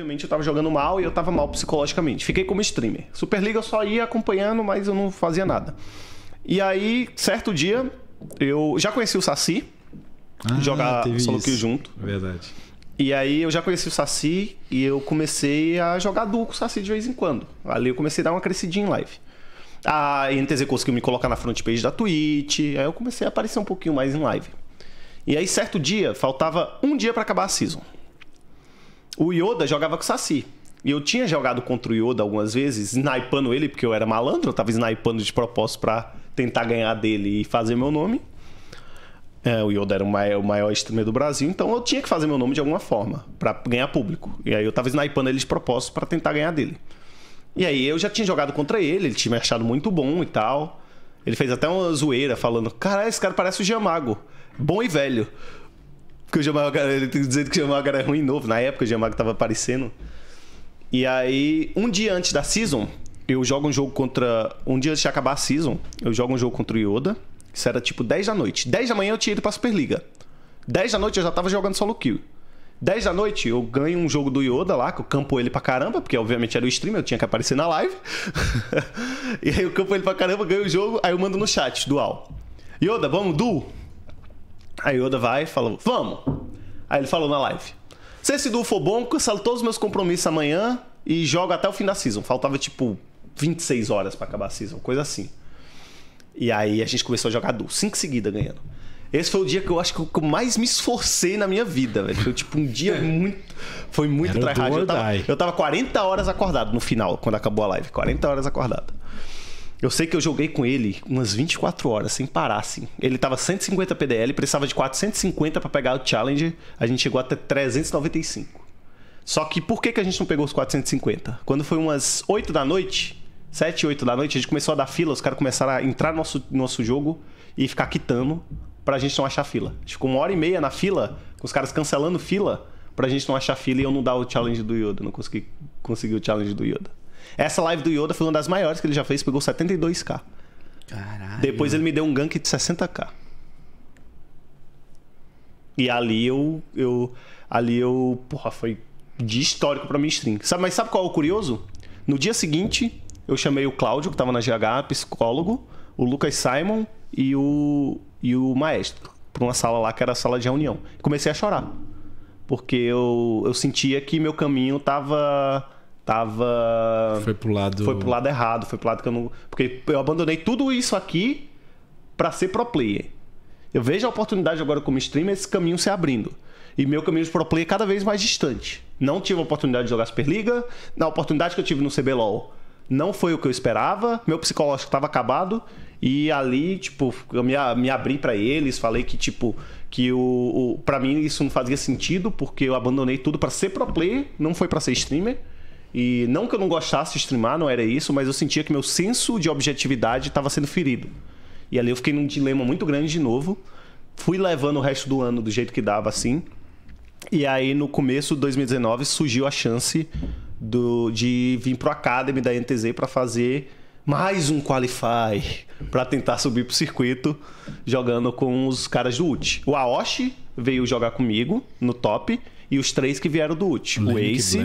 obviamente eu tava jogando mal e eu tava mal psicologicamente. Fiquei como streamer. Superliga eu só ia acompanhando, mas eu não fazia nada. E aí, certo dia, eu já conheci o Saci, ah, jogar solo kill junto. Verdade. E aí eu já conheci o Saci e eu comecei a jogar duo com o Saci de vez em quando. Ali eu comecei a dar uma crescidinha em live. A ah, NTZ conseguiu me colocar na front page da Twitch, aí eu comecei a aparecer um pouquinho mais em live. E aí certo dia, faltava um dia para acabar a season o Yoda jogava com o Saci. E eu tinha jogado contra o Yoda algumas vezes, snipando ele, porque eu era malandro, eu tava snipando de propósito para tentar ganhar dele e fazer meu nome. É, o Yoda era o maior, o maior streamer do Brasil, então eu tinha que fazer meu nome de alguma forma, para ganhar público. E aí eu tava snipando ele de propósito para tentar ganhar dele. E aí eu já tinha jogado contra ele, ele tinha me achado muito bom e tal. Ele fez até uma zoeira falando: Caralho, esse cara parece o Giamago. Bom e velho. Porque o Jamal, ele dizendo que o Jamaga era é ruim novo. Na época o Jamaga tava aparecendo. E aí, um dia antes da season, eu jogo um jogo contra. Um dia antes de acabar a season, eu jogo um jogo contra o Yoda. Isso era tipo 10 da noite. 10 da manhã eu tinha ido pra Superliga. 10 da noite eu já tava jogando solo kill. 10 da noite eu ganho um jogo do Yoda lá, que eu campo ele pra caramba, porque obviamente era o stream, eu tinha que aparecer na live. e aí eu campo ele pra caramba, ganho o jogo, aí eu mando no chat, dual. Yoda, vamos, duo? Aí Yoda vai e falou: Vamos! Aí ele falou na live: Se esse duo for bom, cancelo todos os meus compromissos amanhã e jogo até o fim da season. Faltava tipo 26 horas para acabar a season, coisa assim. E aí a gente começou a jogar duo, cinco seguida ganhando. Esse foi o dia que eu acho que eu mais me esforcei na minha vida, velho. Foi tipo um dia muito. Foi muito tryhard. Eu, tava, eu tava 40 horas acordado no final, quando acabou a live. 40 horas acordado. Eu sei que eu joguei com ele umas 24 horas, sem parar, assim. Ele tava 150 PDL, precisava de 450 para pegar o Challenger. A gente chegou até 395. Só que por que, que a gente não pegou os 450? Quando foi umas 8 da noite, 7, 8 da noite, a gente começou a dar fila, os caras começaram a entrar no nosso, nosso jogo e ficar quitando pra gente não achar fila. A gente ficou uma hora e meia na fila, com os caras cancelando fila pra gente não achar fila e eu não dar o challenge do Yoda. Não consegui conseguir o challenge do Yoda. Essa live do Yoda foi uma das maiores que ele já fez, pegou 72k. Caralho. Depois ele me deu um gank de 60k. E ali eu. eu ali eu. Porra, foi de histórico pra mim stream. Sabe, mas sabe qual é o curioso? No dia seguinte, eu chamei o Cláudio, que tava na GH, psicólogo, o Lucas Simon e o, e o maestro, pra uma sala lá que era a sala de reunião. Comecei a chorar. Porque eu, eu sentia que meu caminho tava tava. Foi pro lado. Foi pro lado errado, foi pro lado que eu não. Porque eu abandonei tudo isso aqui para ser pro player. Eu vejo a oportunidade agora como streamer esse caminho se abrindo. E meu caminho de pro player é cada vez mais distante. Não tive a oportunidade de jogar Superliga. Na oportunidade que eu tive no CBLOL, não foi o que eu esperava. Meu psicológico estava acabado. E ali, tipo, eu me, me abri para eles, falei que, tipo, que o, o para mim isso não fazia sentido, porque eu abandonei tudo para ser pro player, não foi para ser streamer. E não que eu não gostasse de streamar, não era isso, mas eu sentia que meu senso de objetividade estava sendo ferido. E ali eu fiquei num dilema muito grande de novo. Fui levando o resto do ano do jeito que dava, assim. E aí, no começo de 2019, surgiu a chance do, de vir pro Academy da NTZ para fazer mais um Qualify para tentar subir pro circuito jogando com os caras do UT. O Aoshi veio jogar comigo no top e os três que vieram do último: o Ace,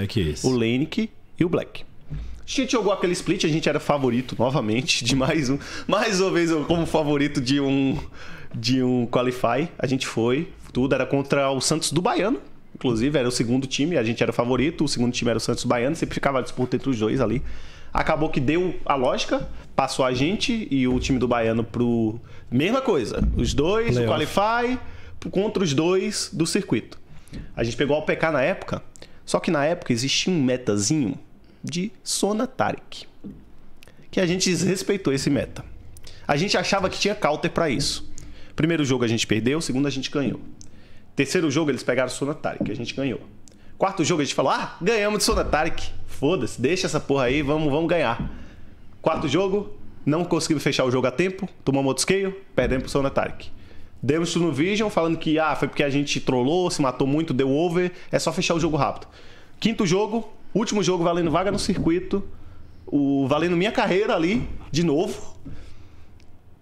o Lenick e o Black. A gente jogou aquele split, a gente era favorito novamente de mais um. Mais uma vez eu como favorito de um de um qualify. A gente foi, tudo era contra o Santos do Baiano. Inclusive, era o segundo time, a gente era favorito, o segundo time era o Santos do Baiano, sempre ficava a disputa entre os dois ali. Acabou que deu a lógica, passou a gente e o time do Baiano pro. Mesma coisa. Os dois, Playoff. o Qualify, contra os dois do circuito. A gente pegou o APK na época, só que na época existia um metazinho de Sona que a gente desrespeitou esse meta. A gente achava que tinha counter para isso. Primeiro jogo a gente perdeu, segundo a gente ganhou. Terceiro jogo eles pegaram Sona Tarek, a gente ganhou. Quarto jogo a gente falou: "Ah, ganhamos de Sona Foda-se, deixa essa porra aí, vamos, vamos ganhar". Quarto jogo, não conseguimos fechar o jogo a tempo, tomamos outro scale, perdemos pro Sona Deu isso no Vision, falando que ah, foi porque a gente trollou, se matou muito, deu over, é só fechar o jogo rápido. Quinto jogo, último jogo valendo vaga no circuito, o valendo minha carreira ali, de novo.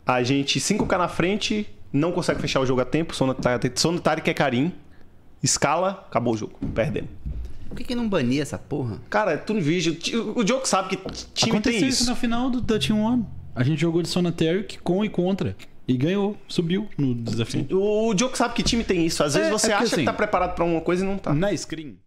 A gente 5k na frente, não consegue fechar o jogo a tempo, Sonatari que é carim escala, acabou o jogo, perdendo. Por que, que não bania essa porra? Cara, é tu não O jogo sabe que time Aconteceu tem isso. isso na final do Touch One. A gente jogou de Sonatary com e contra. E ganhou, subiu no desafio. O, Diogo sabe que time tem isso. Às é, vezes é, você é acha que, assim, que tá preparado para uma coisa e não tá. Na screen.